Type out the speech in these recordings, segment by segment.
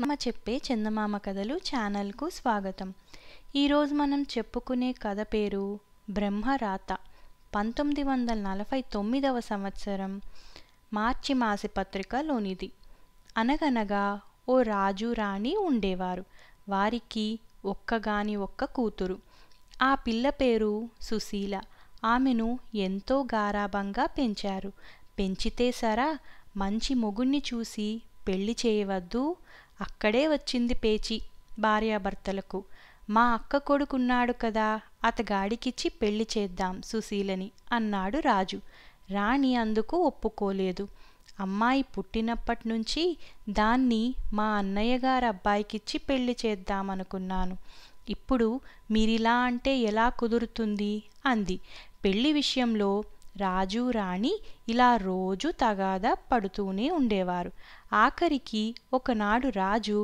మా చెప్పే చందమామ కథలు ఛానల్కు స్వాగతం ఈరోజు మనం చెప్పుకునే కథ పేరు బ్రహ్మరాత పంతొమ్మిది వందల నలభై తొమ్మిదవ సంవత్సరం మార్చి మాసి పత్రికలోనిది అనగనగా ఓ రాజు రాణి ఉండేవారు వారికి ఒక్కగాని ఒక్క కూతురు ఆ పిల్ల పేరు సుశీల ఆమెను ఎంతో గారాభంగా పెంచారు పెంచితే సరా మంచి మొగుణ్ణి చూసి పెళ్లి చేయవద్దు అక్కడే వచ్చింది పేచి భార్యాభర్తలకు మా అక్క కొడుకున్నాడు కదా అతగాడికిచ్చి పెళ్లి చేద్దాం సుశీలని అన్నాడు రాజు రాణి అందుకు ఒప్పుకోలేదు అమ్మాయి పుట్టినప్పటినుంచి దాన్ని మా అన్నయ్య గారు అబ్బాయికిచ్చి పెళ్లి చేద్దామనుకున్నాను ఇప్పుడు మీరిలా అంటే ఎలా కుదురుతుంది అంది పెళ్లి విషయంలో రాజు రాణి ఇలా రోజు తగాదా పడుతూనే ఉండేవారు ఆఖరికి ఒకనాడు రాజు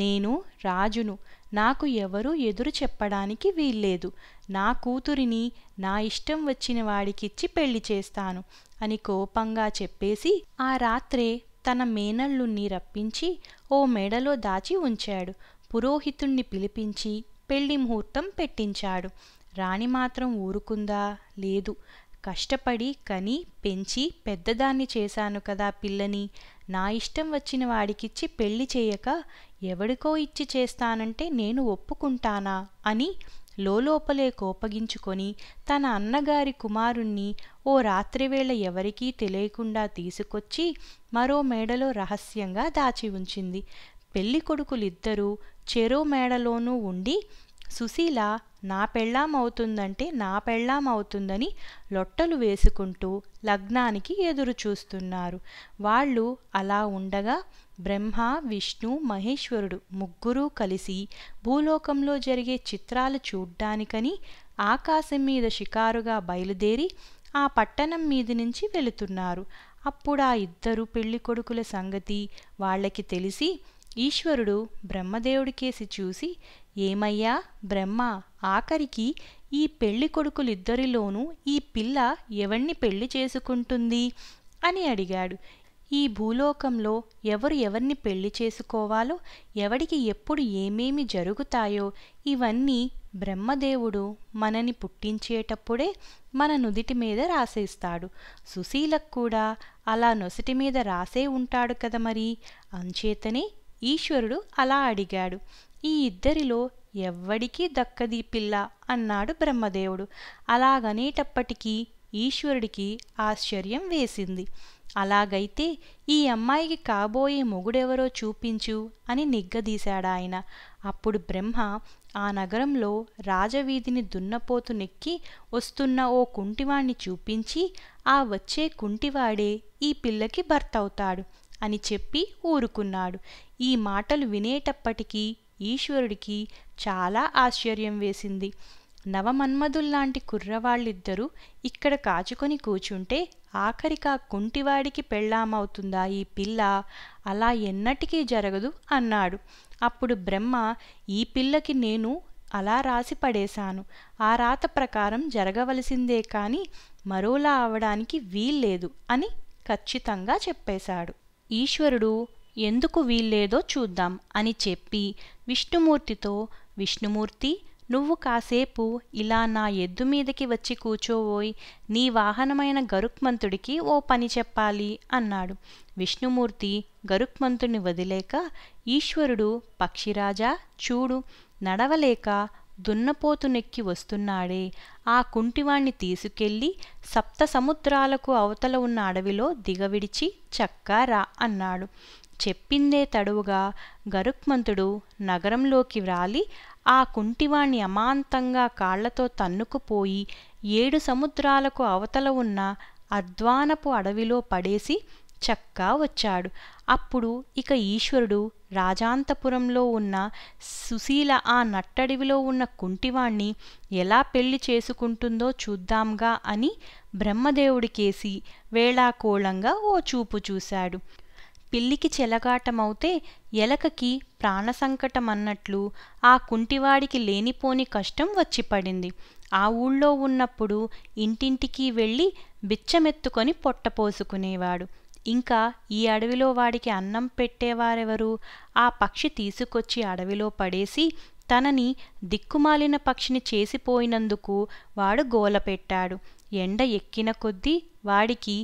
నేను రాజును నాకు ఎవరూ ఎదురు చెప్పడానికి వీల్లేదు నా కూతురిని నా ఇష్టం వచ్చిన వాడికిచ్చి పెళ్లి చేస్తాను అని కోపంగా చెప్పేసి ఆ రాత్రే తన మేనల్లుణ్ణి రప్పించి ఓ మెడలో దాచి ఉంచాడు పురోహితుణ్ణి పిలిపించి పెళ్లి ముహూర్తం పెట్టించాడు రాణి మాత్రం ఊరుకుందా లేదు కష్టపడి కని పెంచి పెద్దదాన్ని చేశాను కదా పిల్లని నా ఇష్టం వచ్చిన వాడికిచ్చి పెళ్లి చేయక ఎవడికో ఇచ్చి చేస్తానంటే నేను ఒప్పుకుంటానా అని లోపలే కోపగించుకొని తన అన్నగారి కుమారుణ్ణి ఓ రాత్రివేళ ఎవరికీ తెలియకుండా తీసుకొచ్చి మరో మేడలో రహస్యంగా దాచి ఉంచింది పెళ్లి కొడుకులిద్దరూ చెరో మేడలోనూ ఉండి సుశీల నా పెళ్ళాం అవుతుందంటే నా పెళ్ళాం అవుతుందని లొట్టలు వేసుకుంటూ లగ్నానికి ఎదురు చూస్తున్నారు వాళ్ళు అలా ఉండగా బ్రహ్మ విష్ణు మహేశ్వరుడు ముగ్గురూ కలిసి భూలోకంలో జరిగే చిత్రాలు చూడ్డానికని ఆకాశం మీద షికారుగా బయలుదేరి ఆ పట్టణం మీది నుంచి వెళుతున్నారు అప్పుడు ఆ ఇద్దరు పెళ్లి కొడుకుల సంగతి వాళ్ళకి తెలిసి ఈశ్వరుడు బ్రహ్మదేవుడికేసి చూసి ఏమయ్యా బ్రహ్మ ఆఖరికి ఈ పెళ్లి కొడుకులిద్దరిలోనూ ఈ పిల్ల ఎవణ్ణి పెళ్లి చేసుకుంటుంది అని అడిగాడు ఈ భూలోకంలో ఎవరు ఎవరిని పెళ్లి చేసుకోవాలో ఎవడికి ఎప్పుడు ఏమేమి జరుగుతాయో ఇవన్నీ బ్రహ్మదేవుడు మనని పుట్టించేటప్పుడే మన నుదిటి మీద రాసేస్తాడు సుశీలకు కూడా అలా నొసటి మీద రాసే ఉంటాడు కదా మరి అంచేతనే ఈశ్వరుడు అలా అడిగాడు ఈ ఇద్దరిలో ఎవ్వడికీ దక్కదీ పిల్ల అన్నాడు బ్రహ్మదేవుడు అలాగనేటప్పటికీ ఈశ్వరుడికి ఆశ్చర్యం వేసింది అలాగైతే ఈ అమ్మాయికి కాబోయే మొగుడెవరో చూపించు అని నిగ్గదీశాడాయన అప్పుడు బ్రహ్మ ఆ నగరంలో రాజవీధిని దున్నపోతు నెక్కి వస్తున్న ఓ కుంటివాణ్ణి చూపించి ఆ వచ్చే కుంటివాడే ఈ పిల్లకి భర్త అవుతాడు అని చెప్పి ఊరుకున్నాడు ఈ మాటలు వినేటప్పటికీ ఈశ్వరుడికి చాలా ఆశ్చర్యం వేసింది నవమన్మధుల్లాంటి కుర్రవాళ్ళిద్దరూ ఇక్కడ కాచుకొని కూచుంటే ఆఖరికా కుంటివాడికి పెళ్ళామవుతుందా ఈ పిల్ల అలా ఎన్నటికీ జరగదు అన్నాడు అప్పుడు బ్రహ్మ ఈ పిల్లకి నేను అలా రాసి పడేశాను ఆ రాత ప్రకారం జరగవలసిందే కానీ మరోలా అవడానికి వీల్లేదు అని ఖచ్చితంగా చెప్పేశాడు ఈశ్వరుడు ఎందుకు వీల్లేదో చూద్దాం అని చెప్పి విష్ణుమూర్తితో విష్ణుమూర్తి నువ్వు కాసేపు ఇలా నా ఎద్దు మీదకి వచ్చి కూర్చోవోయ్ నీ వాహనమైన గరుక్మంతుడికి ఓ పని చెప్పాలి అన్నాడు విష్ణుమూర్తి గరుక్మంతుడిని వదిలేక ఈశ్వరుడు పక్షిరాజా చూడు నడవలేక దున్నపోతునెక్కి వస్తున్నాడే ఆ కుంటివాణ్ణి తీసుకెళ్ళి సప్త సముద్రాలకు అవతల ఉన్న అడవిలో దిగవిడిచి చక్కారా అన్నాడు చెప్పిందే తడువుగా గరుక్మంతుడు నగరంలోకి వ్రాలి ఆ కుంటివాణ్ణి అమాంతంగా కాళ్లతో తన్నుకుపోయి ఏడు సముద్రాలకు అవతల ఉన్న అద్వానపు అడవిలో పడేసి చక్కా వచ్చాడు అప్పుడు ఇక ఈశ్వరుడు రాజాంతపురంలో ఉన్న సుశీల ఆ నట్టడివిలో ఉన్న కుంటివాణ్ణి ఎలా పెళ్లి చేసుకుంటుందో చూద్దాంగా అని బ్రహ్మదేవుడికేసి వేళాకోళంగా ఓ చూపు చూశాడు పిల్లికి చెలగాటమవుతే ఎలకకి ప్రాణసంకటమన్నట్లు ఆ కుంటివాడికి లేనిపోని కష్టం వచ్చిపడింది ఆ ఊళ్ళో ఉన్నప్పుడు ఇంటింటికి వెళ్ళి బిచ్చమెత్తుకొని పొట్టపోసుకునేవాడు ఇంకా ఈ అడవిలో వాడికి అన్నం పెట్టేవారెవరు ఆ పక్షి తీసుకొచ్చి అడవిలో పడేసి తనని దిక్కుమాలిన పక్షిని చేసిపోయినందుకు వాడు గోల పెట్టాడు ఎండ ఎక్కిన కొద్దీ వాడికి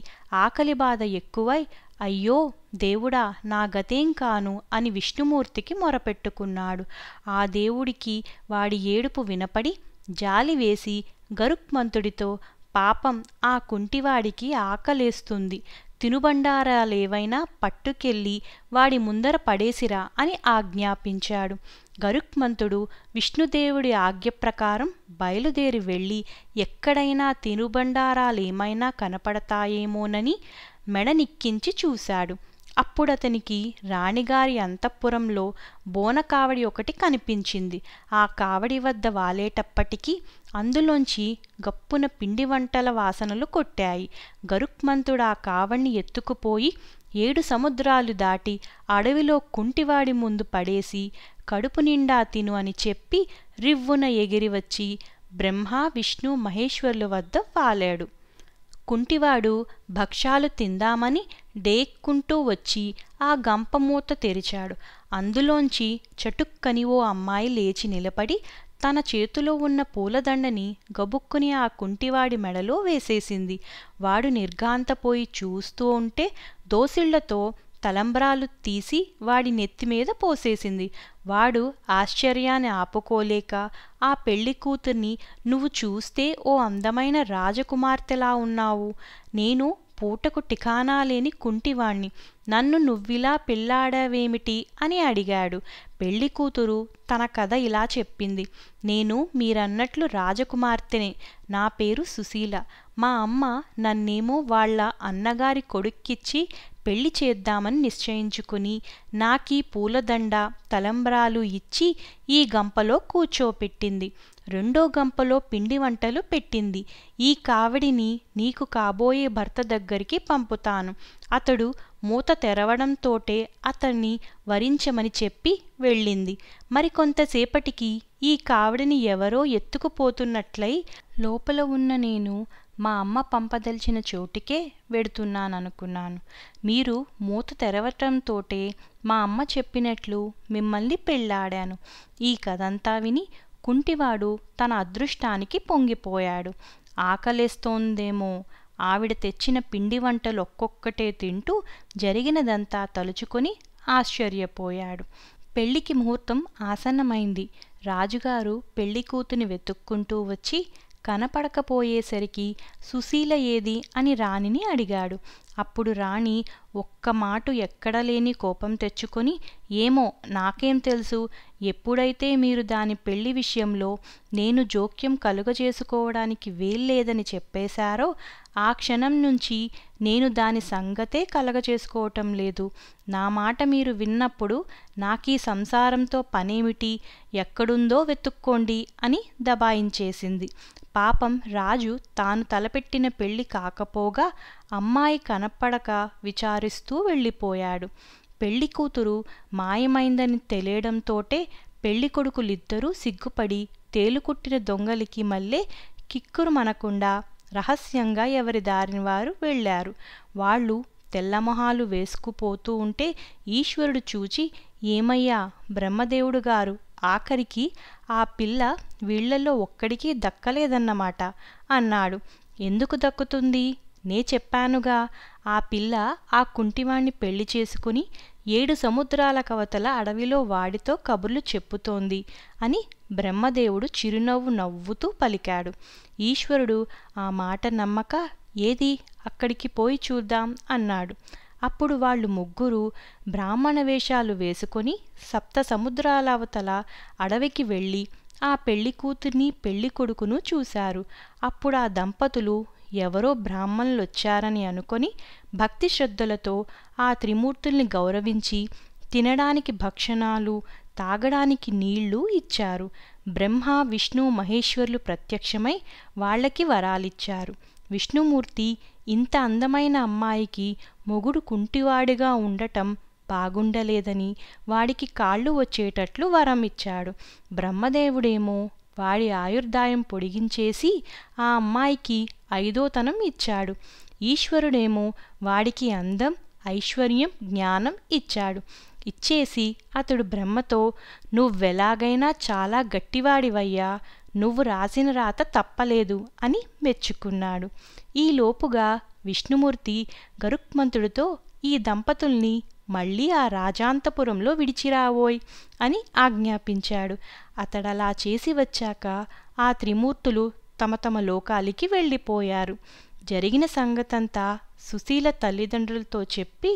ఆకలి బాధ ఎక్కువై అయ్యో దేవుడా నా గతేం కాను అని విష్ణుమూర్తికి మొరపెట్టుకున్నాడు ఆ దేవుడికి వాడి ఏడుపు వినపడి జాలి వేసి గరుక్మంతుడితో పాపం ఆ కుంటివాడికి ఆకలేస్తుంది తినుబండారాలేవైనా పట్టుకెళ్ళి వాడి ముందర పడేసిరా అని ఆజ్ఞాపించాడు గరుక్మంతుడు విష్ణుదేవుడి ఆజ్ఞ ప్రకారం బయలుదేరి వెళ్ళి ఎక్కడైనా తినుబండారాలేమైనా కనపడతాయేమోనని మెడనిక్కించి చూశాడు అప్పుడతనికి రాణిగారి అంతఃపురంలో బోనకావడి ఒకటి కనిపించింది ఆ కావడి వద్ద వాలేటప్పటికీ అందులోంచి గప్పున పిండి వంటల వాసనలు కొట్టాయి గరుక్మంతుడు ఆ కావడిని ఎత్తుకుపోయి ఏడు సముద్రాలు దాటి అడవిలో కుంటివాడి ముందు పడేసి కడుపు నిండా తిను అని చెప్పి రివ్వున ఎగిరి వచ్చి బ్రహ్మ విష్ణు మహేశ్వరుల వద్ద వాలాడు కుంటివాడు భక్ష్యాలు తిందామని డేక్కుంటూ వచ్చి ఆ గంపమూత తెరిచాడు అందులోంచి చటుక్కని ఓ అమ్మాయి లేచి నిలబడి తన చేతిలో ఉన్న పూలదండని గబుక్కుని ఆ కుంటివాడి మెడలో వేసేసింది వాడు నిర్ఘాంతపోయి చూస్తూ ఉంటే దోసిళ్లతో తలంబ్రాలు తీసి వాడి నెత్తిమీద పోసేసింది వాడు ఆశ్చర్యాన్ని ఆపుకోలేక ఆ పెళ్లి కూతుర్ని నువ్వు చూస్తే ఓ అందమైన రాజకుమార్తెలా ఉన్నావు నేను పూటకు టికానా లేని కుంటివాణ్ణి నన్ను నువ్విలా పెళ్ళాడావేమిటి అని అడిగాడు పెళ్లి కూతురు తన కథ ఇలా చెప్పింది నేను మీరన్నట్లు రాజకుమార్తెనే నా పేరు సుశీల మా అమ్మ నన్నేమో వాళ్ళ అన్నగారి కొడుక్కిచ్చి పెళ్లి చేద్దామని నిశ్చయించుకుని నాకీ పూలదండ తలంబ్రాలు ఇచ్చి ఈ గంపలో కూర్చోపెట్టింది రెండో గంపలో పిండి వంటలు పెట్టింది ఈ కావిడిని నీకు కాబోయే భర్త దగ్గరికి పంపుతాను అతడు మూత తెరవడంతోటే అతన్ని వరించమని చెప్పి వెళ్ళింది మరికొంతసేపటికి ఈ కావిడిని ఎవరో ఎత్తుకుపోతున్నట్లై లోపల ఉన్న నేను మా అమ్మ పంపదలిచిన చోటికే వెడుతున్నాననుకున్నాను మీరు మూత తెరవటంతోటే మా అమ్మ చెప్పినట్లు మిమ్మల్ని పెళ్ళాడాను ఈ కథంతా విని కుంటివాడు తన అదృష్టానికి పొంగిపోయాడు ఆకలేస్తోందేమో ఆవిడ తెచ్చిన పిండి వంటలు ఒక్కొక్కటే తింటూ జరిగినదంతా తలుచుకొని ఆశ్చర్యపోయాడు పెళ్లికి ముహూర్తం ఆసన్నమైంది రాజుగారు పెళ్ళికూతుని వెతుక్కుంటూ వచ్చి కనపడకపోయేసరికి సుశీల ఏది అని రాణిని అడిగాడు అప్పుడు రాణి ఒక్క మాట ఎక్కడలేని కోపం తెచ్చుకొని ఏమో నాకేం తెలుసు ఎప్పుడైతే మీరు దాని పెళ్లి విషయంలో నేను జోక్యం కలుగజేసుకోవడానికి వేల్లేదని చెప్పేశారో ఆ క్షణం నుంచి నేను దాని సంగతే కలగచేసుకోవటం లేదు నా మాట మీరు విన్నప్పుడు నాకీ సంసారంతో పనేమిటి ఎక్కడుందో వెతుక్కోండి అని దబాయించేసింది పాపం రాజు తాను తలపెట్టిన పెళ్లి కాకపోగా అమ్మాయి కనపడక విచారిస్తూ వెళ్ళిపోయాడు పెళ్లి కూతురు మాయమైందని తెలియడంతోటే పెళ్ళికొడుకులిద్దరూ సిగ్గుపడి తేలుకుట్టిన దొంగలికి మళ్ళీ కిక్కురు మనకుండా రహస్యంగా ఎవరి దారిని వారు వెళ్ళారు వాళ్ళు తెల్లమొహాలు వేసుకుపోతూ ఉంటే ఈశ్వరుడు చూచి ఏమయ్యా బ్రహ్మదేవుడు గారు ఆఖరికి ఆ పిల్ల వీళ్లలో ఒక్కడికి దక్కలేదన్నమాట అన్నాడు ఎందుకు దక్కుతుంది నే చెప్పానుగా ఆ పిల్ల ఆ కుంటివాణ్ణి పెళ్లి చేసుకుని ఏడు సముద్రాల కవతల అడవిలో వాడితో కబుర్లు చెప్పుతోంది అని బ్రహ్మదేవుడు చిరునవ్వు నవ్వుతూ పలికాడు ఈశ్వరుడు ఆ మాట నమ్మక ఏది అక్కడికి పోయి చూద్దాం అన్నాడు అప్పుడు వాళ్ళు ముగ్గురు బ్రాహ్మణ వేషాలు వేసుకొని సప్త సముద్రాల అవతల అడవికి వెళ్ళి ఆ పెళ్లి కూతుర్ని పెళ్లి కొడుకును చూశారు అప్పుడు ఆ దంపతులు ఎవరో బ్రాహ్మణులొచ్చారని అనుకొని భక్తి శ్రద్ధలతో ఆ త్రిమూర్తుల్ని గౌరవించి తినడానికి భక్షణాలు తాగడానికి నీళ్లు ఇచ్చారు బ్రహ్మ విష్ణు మహేశ్వరులు ప్రత్యక్షమై వాళ్లకి వరాలిచ్చారు విష్ణుమూర్తి ఇంత అందమైన అమ్మాయికి మొగుడు కుంటివాడిగా ఉండటం బాగుండలేదని వాడికి కాళ్ళు వచ్చేటట్లు వరం ఇచ్చాడు బ్రహ్మదేవుడేమో వాడి ఆయుర్దాయం పొడిగించేసి ఆ అమ్మాయికి ఐదోతనం ఇచ్చాడు ఈశ్వరుడేమో వాడికి అందం ఐశ్వర్యం జ్ఞానం ఇచ్చాడు ఇచ్చేసి అతడు బ్రహ్మతో నువ్వెలాగైనా చాలా గట్టివాడివయ్యా నువ్వు రాసిన రాత తప్పలేదు అని మెచ్చుకున్నాడు ఈలోపుగా విష్ణుమూర్తి గరుక్మంతుడితో ఈ దంపతుల్ని మళ్ళీ ఆ రాజాంతపురంలో విడిచిరావోయ్ అని ఆజ్ఞాపించాడు అతడలా చేసి వచ్చాక ఆ త్రిమూర్తులు తమ తమ లోకాలికి వెళ్ళిపోయారు జరిగిన సంగతంతా సుశీల తల్లిదండ్రులతో చెప్పి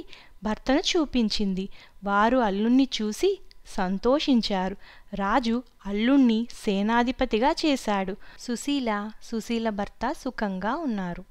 భర్తను చూపించింది వారు అల్లుణ్ణి చూసి సంతోషించారు రాజు అల్లుణ్ణి సేనాధిపతిగా చేశాడు సుశీల సుశీల భర్త సుఖంగా ఉన్నారు